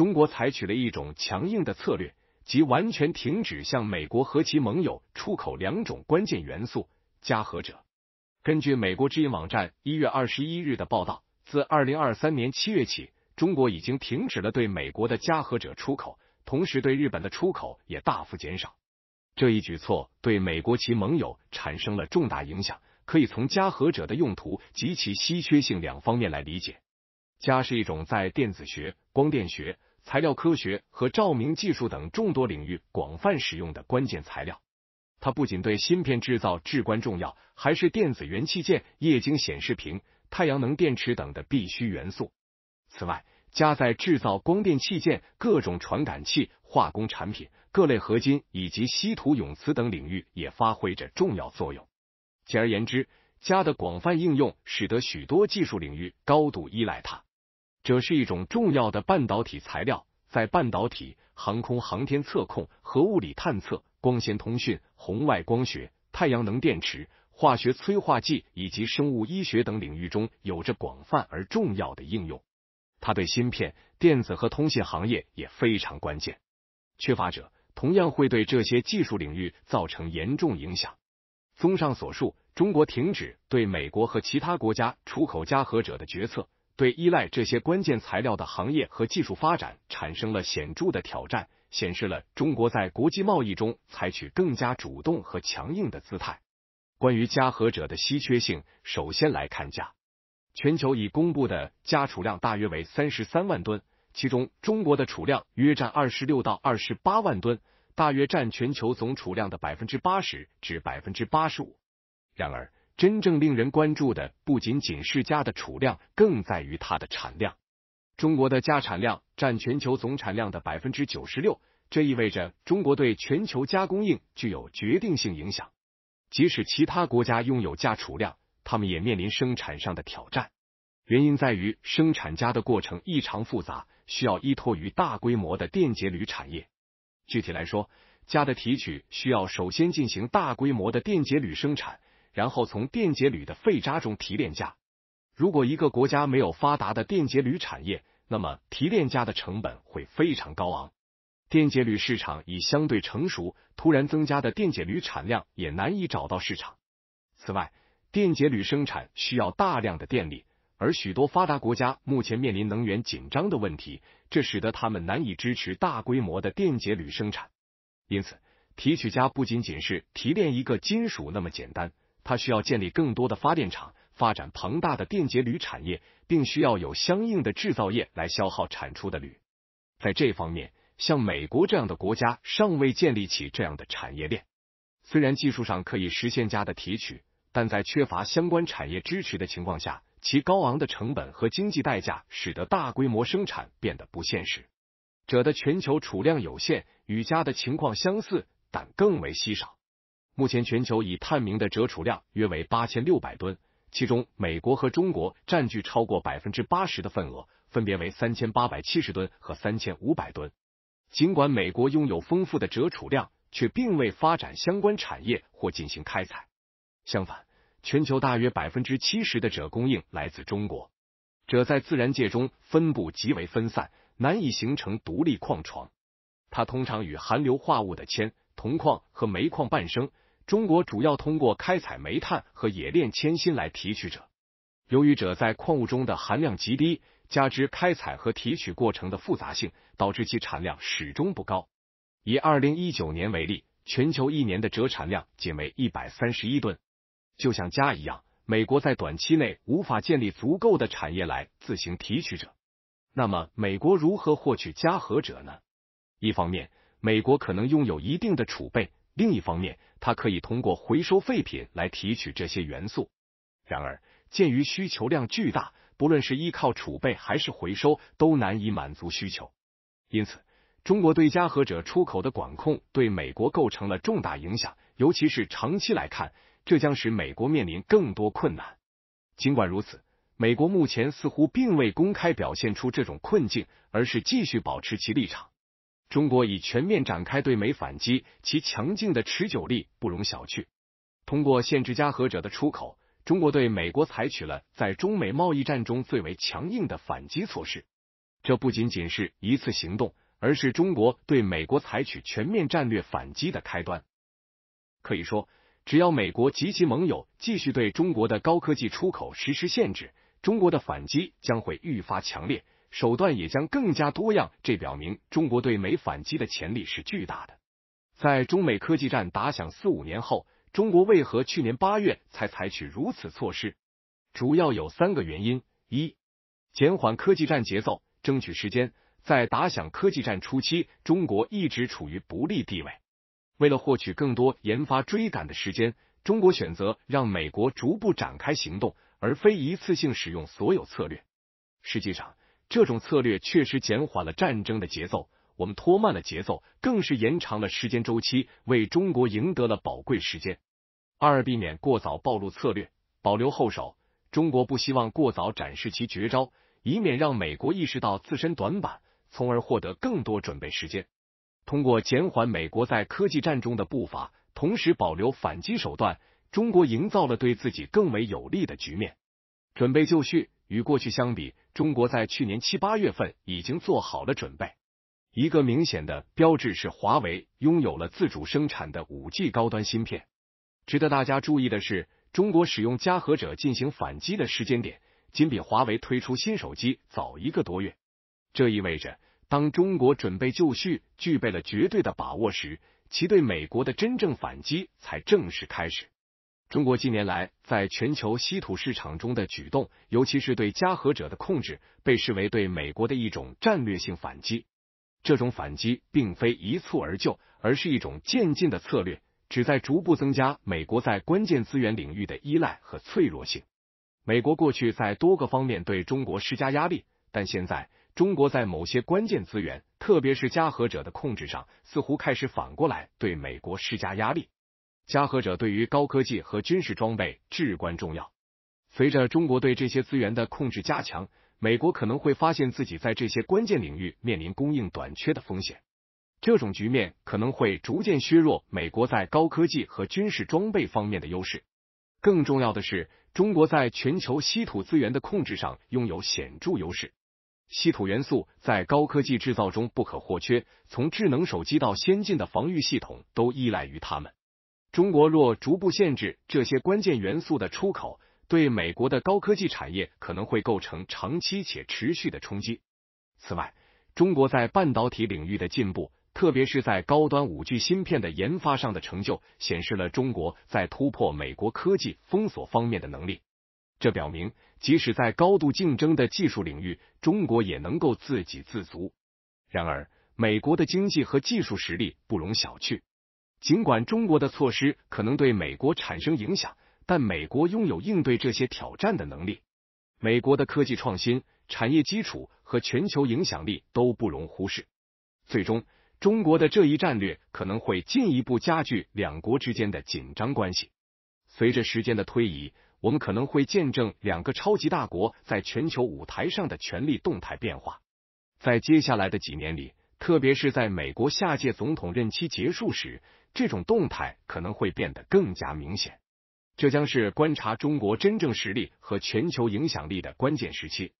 中国采取了一种强硬的策略，即完全停止向美国和其盟友出口两种关键元素。加和者，根据美国之音网站一月二十一日的报道，自二零二三年七月起，中国已经停止了对美国的加和者出口，同时对日本的出口也大幅减少。这一举措对美国其盟友产生了重大影响，可以从加和者的用途及其稀缺性两方面来理解。加是一种在电子学、光电学。材料科学和照明技术等众多领域广泛使用的关键材料，它不仅对芯片制造至关重要，还是电子元器件、液晶显示屏、太阳能电池等的必须元素。此外，加在制造光电器件、各种传感器、化工产品、各类合金以及稀土永磁等领域也发挥着重要作用。简而言之，镓的广泛应用使得许多技术领域高度依赖它。这是一种重要的半导体材料，在半导体、航空航天、测控、核物理探测、光纤通讯、红外光学、太阳能电池、化学催化剂以及生物医学等领域中有着广泛而重要的应用。它对芯片、电子和通信行业也非常关键。缺乏者同样会对这些技术领域造成严重影响。综上所述，中国停止对美国和其他国家出口加和者的决策。对依赖这些关键材料的行业和技术发展产生了显著的挑战，显示了中国在国际贸易中采取更加主动和强硬的姿态。关于加和者的稀缺性，首先来看价。全球已公布的加储量大约为三十三万吨，其中中国的储量约占二十六到二十八万吨，大约占全球总储量的百分之八十至百分之八十五。然而，真正令人关注的不仅仅是镓的储量，更在于它的产量。中国的镓产量占全球总产量的百分之九十六，这意味着中国对全球加供应具有决定性影响。即使其他国家拥有镓储量，他们也面临生产上的挑战。原因在于生产家的过程异常复杂，需要依托于大规模的电解铝产业。具体来说，家的提取需要首先进行大规模的电解铝生产。然后从电解铝的废渣中提炼价。如果一个国家没有发达的电解铝产业，那么提炼价的成本会非常高昂。电解铝市场已相对成熟，突然增加的电解铝产量也难以找到市场。此外，电解铝生产需要大量的电力，而许多发达国家目前面临能源紧张的问题，这使得他们难以支持大规模的电解铝生产。因此，提取家不仅仅是提炼一个金属那么简单。它需要建立更多的发电厂，发展庞大的电解铝产业，并需要有相应的制造业来消耗产出的铝。在这方面，像美国这样的国家尚未建立起这样的产业链。虽然技术上可以实现镓的提取，但在缺乏相关产业支持的情况下，其高昂的成本和经济代价使得大规模生产变得不现实。锗的全球储量有限，与镓的情况相似，但更为稀少。目前全球已探明的锗储量约为八千六百吨，其中美国和中国占据超过百分之八十的份额，分别为三千八百七十吨和三千五百吨。尽管美国拥有丰富的锗储量，却并未发展相关产业或进行开采。相反，全球大约百分之七十的锗供应来自中国。锗在自然界中分布极为分散，难以形成独立矿床，它通常与含硫化物的铅。铜矿和煤矿伴生，中国主要通过开采煤炭和冶炼铅锌来提取者。由于者在矿物中的含量极低，加之开采和提取过程的复杂性，导致其产量始终不高。以二零一九年为例，全球一年的锗产量仅为一百三十一吨。就像镓一样，美国在短期内无法建立足够的产业来自行提取者。那么，美国如何获取镓和锗呢？一方面，美国可能拥有一定的储备，另一方面，它可以通过回收废品来提取这些元素。然而，鉴于需求量巨大，不论是依靠储备还是回收，都难以满足需求。因此，中国对加和者出口的管控对美国构成了重大影响，尤其是长期来看，这将使美国面临更多困难。尽管如此，美国目前似乎并未公开表现出这种困境，而是继续保持其立场。中国已全面展开对美反击，其强劲的持久力不容小觑。通过限制加和者的出口，中国对美国采取了在中美贸易战中最为强硬的反击措施。这不仅仅是一次行动，而是中国对美国采取全面战略反击的开端。可以说，只要美国及其盟友继续对中国的高科技出口实施限制，中国的反击将会愈发强烈。手段也将更加多样，这表明中国对美反击的潜力是巨大的。在中美科技战打响四五年后，中国为何去年八月才采取如此措施？主要有三个原因：一、减缓科技战节奏，争取时间；在打响科技战初期，中国一直处于不利地位，为了获取更多研发追赶的时间，中国选择让美国逐步展开行动，而非一次性使用所有策略。实际上。这种策略确实减缓了战争的节奏，我们拖慢了节奏，更是延长了时间周期，为中国赢得了宝贵时间。二，避免过早暴露策略，保留后手。中国不希望过早展示其绝招，以免让美国意识到自身短板，从而获得更多准备时间。通过减缓美国在科技战中的步伐，同时保留反击手段，中国营造了对自己更为有利的局面，准备就绪。与过去相比，中国在去年七八月份已经做好了准备。一个明显的标志是，华为拥有了自主生产的五 G 高端芯片。值得大家注意的是，中国使用“加和者”进行反击的时间点，仅比华为推出新手机早一个多月。这意味着，当中国准备就绪、具备了绝对的把握时，其对美国的真正反击才正式开始。中国近年来在全球稀土市场中的举动，尤其是对加和者的控制，被视为对美国的一种战略性反击。这种反击并非一蹴而就，而是一种渐进的策略，旨在逐步增加美国在关键资源领域的依赖和脆弱性。美国过去在多个方面对中国施加压力，但现在中国在某些关键资源，特别是加和者的控制上，似乎开始反过来对美国施加压力。加和者对于高科技和军事装备至关重要。随着中国对这些资源的控制加强，美国可能会发现自己在这些关键领域面临供应短缺的风险。这种局面可能会逐渐削弱美国在高科技和军事装备方面的优势。更重要的是，中国在全球稀土资源的控制上拥有显著优势。稀土元素在高科技制造中不可或缺，从智能手机到先进的防御系统都依赖于它们。中国若逐步限制这些关键元素的出口，对美国的高科技产业可能会构成长期且持续的冲击。此外，中国在半导体领域的进步，特别是在高端五 G 芯片的研发上的成就，显示了中国在突破美国科技封锁方面的能力。这表明，即使在高度竞争的技术领域，中国也能够自给自足。然而，美国的经济和技术实力不容小觑。尽管中国的措施可能对美国产生影响，但美国拥有应对这些挑战的能力。美国的科技创新、产业基础和全球影响力都不容忽视。最终，中国的这一战略可能会进一步加剧两国之间的紧张关系。随着时间的推移，我们可能会见证两个超级大国在全球舞台上的权力动态变化。在接下来的几年里。特别是在美国下届总统任期结束时，这种动态可能会变得更加明显。这将是观察中国真正实力和全球影响力的关键时期。